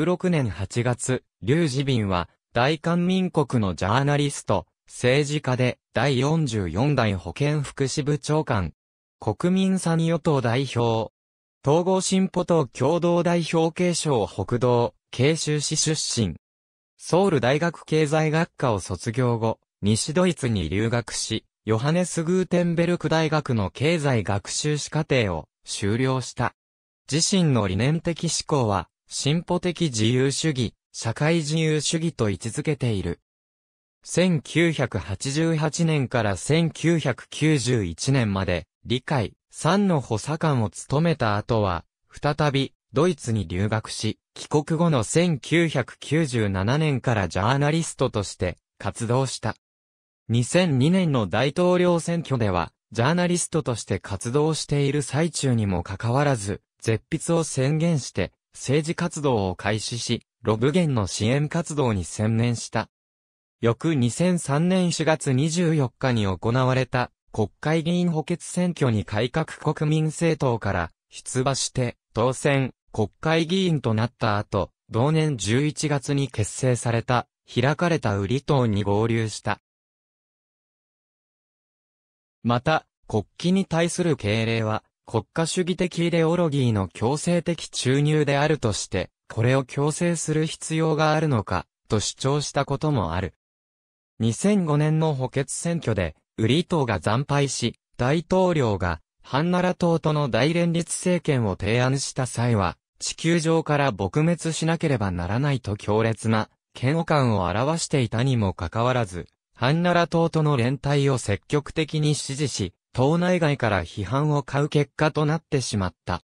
16年8月、劉志敏は、大韓民国のジャーナリスト、政治家で、第44代保健福祉部長官、国民サニ与党代表、統合進歩党共同代表継承北道、慶州市出身。ソウル大学経済学科を卒業後、西ドイツに留学し、ヨハネス・グーテンベルク大学の経済学習士課程を修了した。自身の理念的思考は、進歩的自由主義、社会自由主義と位置づけている。1988年から1991年まで、理解、3の補佐官を務めた後は、再び、ドイツに留学し、帰国後の1997年からジャーナリストとして活動した。2002年の大統領選挙では、ジャーナリストとして活動している最中にもかかわらず、絶筆を宣言して、政治活動を開始し、ロブゲンの支援活動に専念した。翌2003年4月24日に行われた国会議員補欠選挙に改革国民政党から出馬して当選、国会議員となった後、同年11月に結成された開かれた売り党に合流した。また、国旗に対する敬礼は、国家主義的イデオロギーの強制的注入であるとして、これを強制する必要があるのか、と主張したこともある。2005年の補欠選挙で、ウリ党が惨敗し、大統領が、ハンナラ党との大連立政権を提案した際は、地球上から撲滅しなければならないと強烈な、嫌悪感を表していたにもかかわらず、ハンナラ党との連帯を積極的に支持し、党内外から批判を買う結果となってしまった。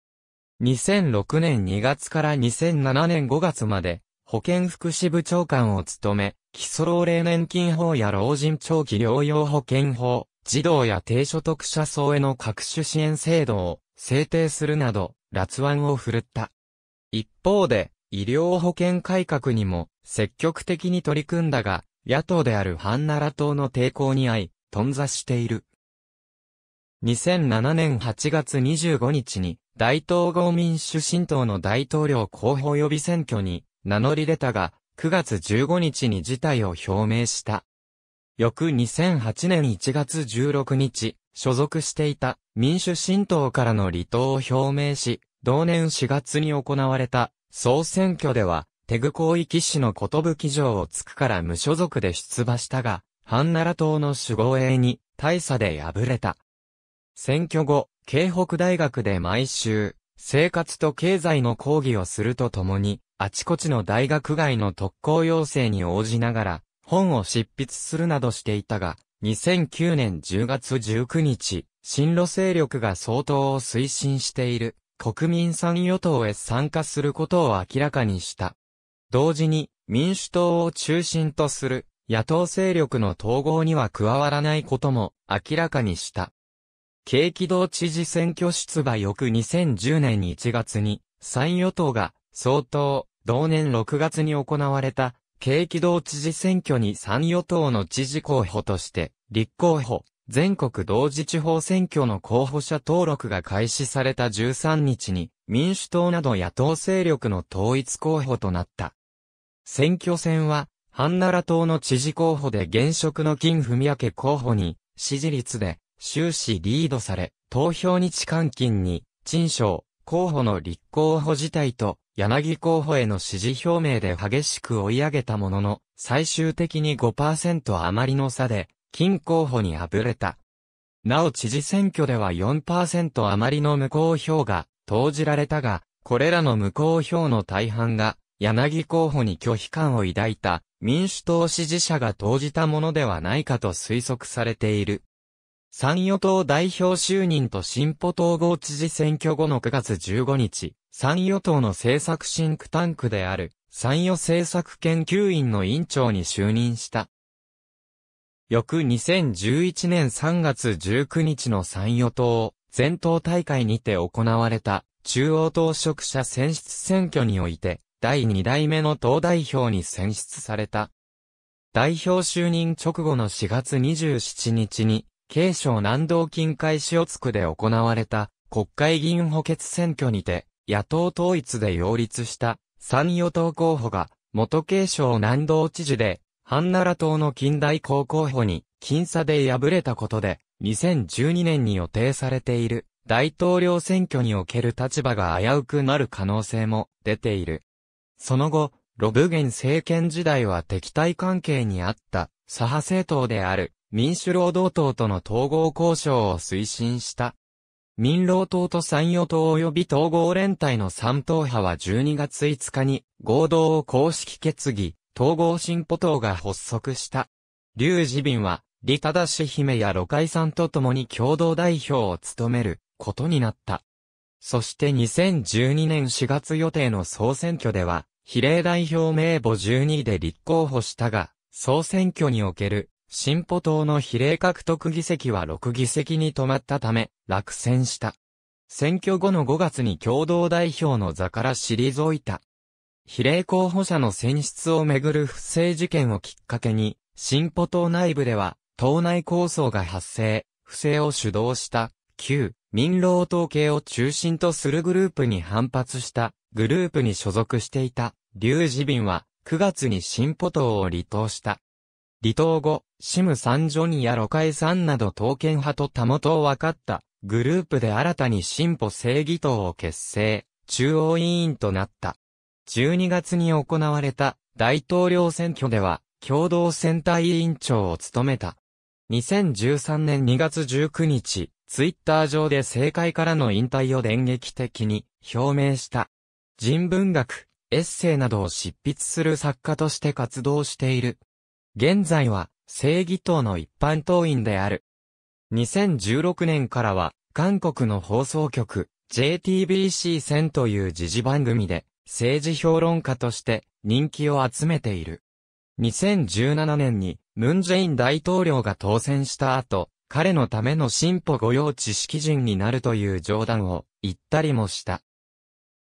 2006年2月から2007年5月まで、保健福祉部長官を務め、基礎老齢年金法や老人長期療養保険法、児童や低所得者層への各種支援制度を制定するなど、辣腕を振るった。一方で、医療保険改革にも積極的に取り組んだが、野党であるハンナラ党の抵抗に遭い、頓挫している。2007年8月25日に、大統合民主新党の大統領候補予備選挙に名乗り出たが、9月15日に事態を表明した。翌2008年1月16日、所属していた民主新党からの離党を表明し、同年4月に行われた総選挙では、テグ広域市の寿城をつくから無所属で出馬したが、ハンナラ党の守護営に大差で敗れた。選挙後、京北大学で毎週、生活と経済の講義をするとともに、あちこちの大学外の特攻要請に応じながら、本を執筆するなどしていたが、2009年10月19日、新路勢力が相当を推進している、国民参与党へ参加することを明らかにした。同時に、民主党を中心とする、野党勢力の統合には加わらないことも明らかにした。景気道知事選挙出馬翌2010年1月に、参与党が、総統、同年6月に行われた、景気道知事選挙に参与党の知事候補として、立候補、全国同時地方選挙の候補者登録が開始された13日に、民主党など野党勢力の統一候補となった。選挙戦は、ハンナラ党の知事候補で現職の金文明候補に、支持率で終始リードされ、投票日換金に、陳賞、候補の立候補自体と、柳候補への支持表明で激しく追い上げたものの、最終的に5%余りの差で、金候補に敗れた。なお知事選挙では4%余りの無効票が投じられたが、これらの無効票の大半が、柳候補に拒否感を抱いた民主党支持者が投じたものではないかと推測されている。参与党代表就任と進歩統合知事選挙後の9月15日、参与党の政策シンクタンクである、参与政策研究院の委員長に就任した。翌2011年3月19日の参与党、全党大会にて行われた、中央党職者選出選挙において、第2代目の党代表に選出された。代表就任直後の4月27日に、慶省南道近海塩津区で行われた国会議員補欠選挙にて、野党統一で擁立した三与党候補が、元慶省南道知事で、半奈良党の近代高候補に、僅差で敗れたことで、2012年に予定されている大統領選挙における立場が危うくなる可能性も出ている。その後、ロブゲン政権時代は敵対関係にあった左派政党である民主労働党との統合交渉を推進した。民労党と参与党及び統合連帯の三党派は12月5日に合同を公式決議、統合進歩党が発足した。劉自民は、李忠姫や路海さんと共に共同代表を務めることになった。そして2012年4月予定の総選挙では、比例代表名簿12位で立候補したが、総選挙における進歩党の比例獲得議席は6議席に止まったため、落選した。選挙後の5月に共同代表の座から退いた。比例候補者の選出をめぐる不正事件をきっかけに、進歩党内部では、党内構想が発生、不正を主導した、旧民労党系を中心とするグループに反発した、グループに所属していた、劉志敏は、9月に進歩党を離党した。離島後、シム・サンジョニやロカエさんなど刀剣派とたもとを分かったグループで新たに進歩正義党を結成、中央委員となった。12月に行われた大統領選挙では共同選対委員長を務めた。2013年2月19日、ツイッター上で政界からの引退を電撃的に表明した。人文学、エッセイなどを執筆する作家として活動している。現在は、正義党の一般党員である。2016年からは、韓国の放送局、JTBC 1000という時事番組で、政治評論家として人気を集めている。2017年に、ムン・ジェイン大統領が当選した後、彼のための進歩御用知識人になるという冗談を言ったりもした。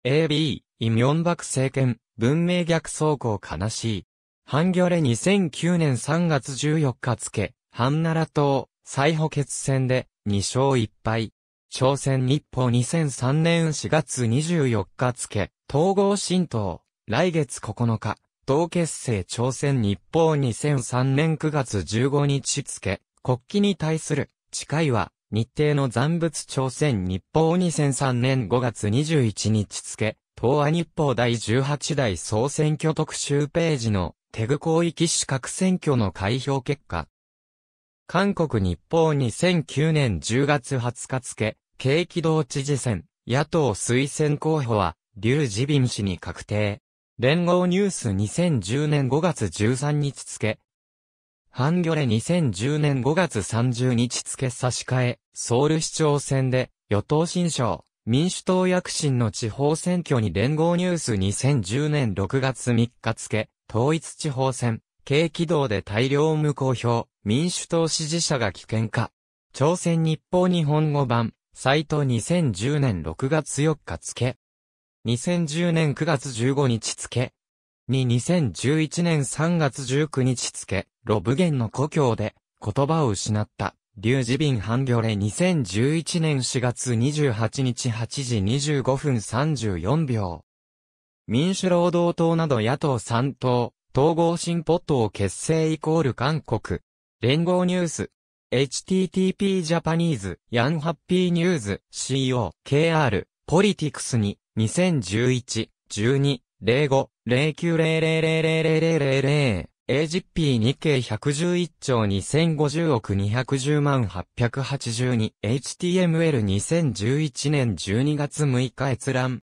AB、イ・ミョンバク政権、文明逆走行悲しい。ハンギョレ2009年3月14日付、ハンナラ島、再補欠戦で、2勝1敗。朝鮮日報2003年4月24日付、統合新党、来月9日、同結成朝鮮日報2003年9月15日付、国旗に対する、誓いは、日程の残物朝鮮日報2003年5月21日付、東亜日報第18代総選挙特集ページのテグ広域市各選挙の開票結果。韓国日報2009年10月20日付、景気道知事選、野党推薦候補は、リュウ・ジビン氏に確定。連合ニュース2010年5月13日付。ハンギョレ2010年5月30日付差し替え、ソウル市長選で、与党新章、民主党躍進の地方選挙に連合ニュース2010年6月3日付、統一地方選、軽軌道で大量無効票、民主党支持者が危険化。朝鮮日報日本語版、サイト2010年6月4日付。2010年9月15日付。に2011年3月19日付、ロブゲンの故郷で言葉を失った。リュウジビンハンギョレ2011年4月28日8時25分34秒。民主労働党など野党3党、統合新ポットを結成イコール韓国。連合ニュース。http ジャパニーズ、ヤンハッピーニュース、CO、KR、ポリティクスに、2011、12、05、0900000000、AGP 日経111兆2050億210万 882HTML2011 年12月6日閲覧。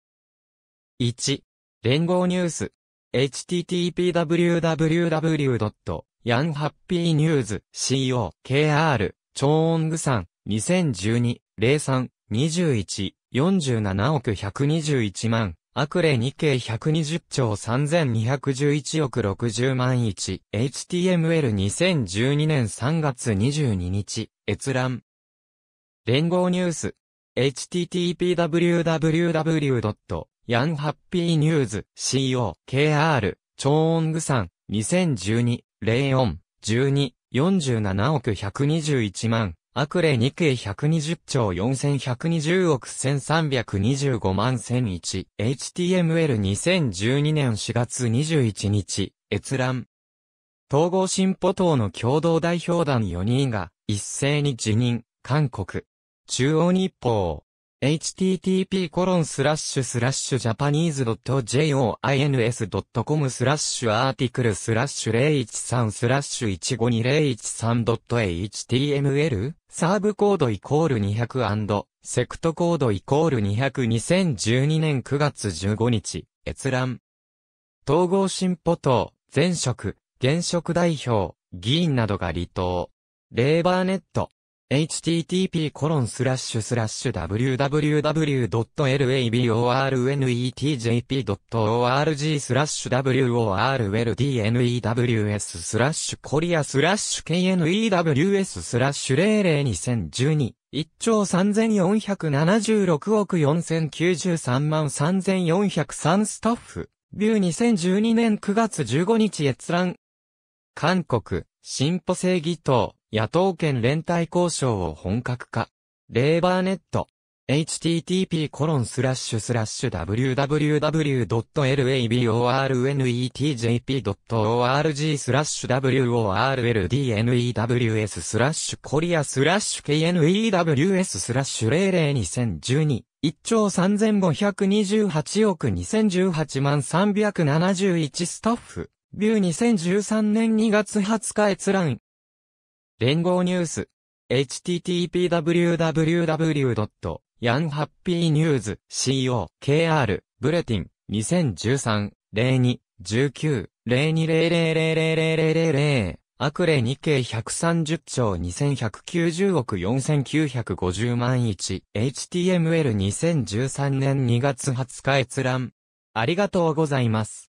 1、連合ニュース。http://www.yanhappynews.co.kr 超音具さん2012 03 21 47億121万アクレ2経120兆3211億60万 1HTML2012 年3月22日閲覧連合ニュース http://www. ヤンハッピーニューズ CO KR 超音ーグさん2012オン12 47億121万アクレ2系120兆4120億1325万1001 HTML2012 年4月21日閲覧統合進歩党の共同代表団4人が一斉に辞任韓国中央日報 http コロンスラッシュスラッシュジャパニーズ .joins.com スラッシュアーティクルスラッシュ013スラッシュ 152013.html サーブコードイコール200セクトコードイコール200 2012年9月15日閲覧統合進歩党前職現職代表議員などが離党レーバーネット http://www.labornetjp.org スラッシュ worldnews スラッシュコリアスラッシュ knews スラッシュ002012一兆3476億4093万3403スタッフ。ビュー2012年9月15日閲覧。韓国、進歩正義党。野党間連帯交渉を本格化。レーバーネット。http://www.labornet.jp.org コロンススララッッシシュュスラッシュ worldnews スラッシュコリアスラッシュ knews スラッシュ002012 1兆3528億2018万371スタッフビュー2013年2月20日閲覧連合ニュース。http://www.yanhappynews.co.kr ブレティン2013-02-19-02000000アクレ日経130兆2190億4950万 1HTML2013 年2月20日閲覧。ありがとうございます。